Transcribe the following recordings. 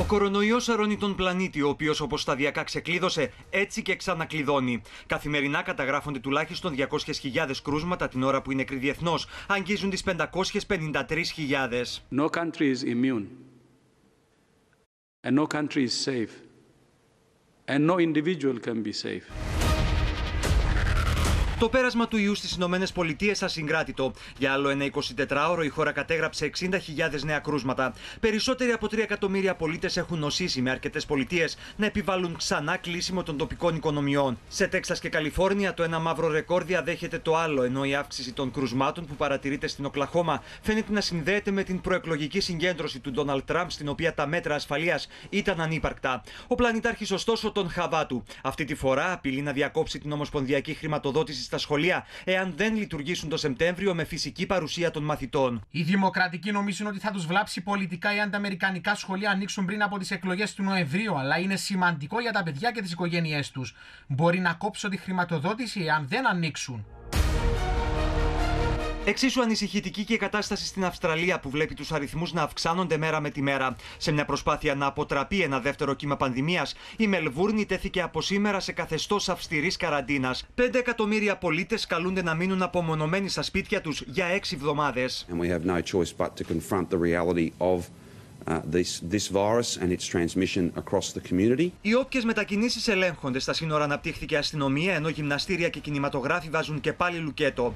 Ο κορονοϊός αρρώνει τον πλανήτη, ο οποίος όπως σταδιακά ξεκλείδωσε, έτσι και ξανακλειδώνει. Καθημερινά καταγράφονται τουλάχιστον 200.000 κρούσματα την ώρα που είναι νεκροί Αγγίζουν τις 553.000. No country is immune. And no country is safe. And no individual can be safe. Το πέρασμα του ιού στις Ηνωμένες Πολιτείες ασυγκράτητο. Για άλλο ένα 24ωρο η χώρα κατέγραψε 60.000 νέα κρούσματα. Περισσότεροι από 3 εκατομμύρια πολίτες έχουν νοσήσει με αρκετές πολιτείες να επιβάλλουν ξανά κλείσιμο των τοπικών οικονομιών. Σε Τέξας και Καλιφόρνια το ένα μαύρο ρεκόρ διαδέχεται το άλλο, ενώ η αύξηση των κρουσμάτων που παρατηρείται στην Οκλαχώμα φαίνεται να συνδέεται με την προεκλογική συγκέντρωση του Ντόναλτ Τραμπ, στην οποία τα μέτρα ασφαλείας ήταν ανύπαρκτα. Ο πλανητάρχης, ωστόσο, τον χαβά Αυτή τη φορά απειλεί να διακόψει την ομοσπονδιακή χρηματοδότηση στα σχολεία εάν δεν λειτουργήσουν το Σεπτέμβριο με φυσική παρουσία των μαθητών. Οι δημοκρατικοί νομίζουν ότι θα τους βλάψει πολιτικά εάν τα αμερικανικά σχολεία ανοίξουν πριν από τις εκλογές του Νοεμβρίου, αλλά είναι σημαντικό για τα παιδιά και τις οικογένειές τους. Μπορεί να κόψω τη χρηματοδότηση εάν δεν ανοίξουν. Εξίσου ανησυχητική και η κατάσταση στην Αυστραλία που βλέπει τους αριθμούς να αυξάνονται μέρα με τη μέρα. Σε μια προσπάθεια να αποτραπεί ένα δεύτερο κύμα πανδημίας, η Μελβούρνη τέθηκε από σήμερα σε καθεστώς αυστηρής καραντίνας. 5 εκατομμύρια πολίτες καλούνται να μείνουν απομονωμένοι στα σπίτια τους για 6 εβδομάδες. Uh, Οι όποιες μετακινήσεις ελέγχονται στα σύνορα αναπτύχθηκε αστυνομία, ενώ γυμναστήρια και κινηματογράφοι βάζουν και πάλι λουκέτο.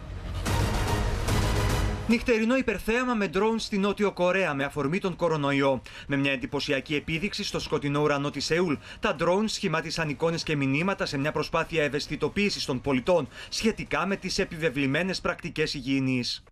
Νυχτερινό υπερθέαμα με ντρόουν στη Νότιο Κορέα με αφορμή τον κορονοϊό. Με μια εντυπωσιακή επίδειξη στο σκοτεινό ουρανό της Σεούλ, τα ντρόουν σχημάτισαν εικόνες και μηνύματα σε μια προσπάθεια ευαισθητοποίησης των πολιτών σχετικά με τις επιβεβλημένες πρακτικές υγιεινής.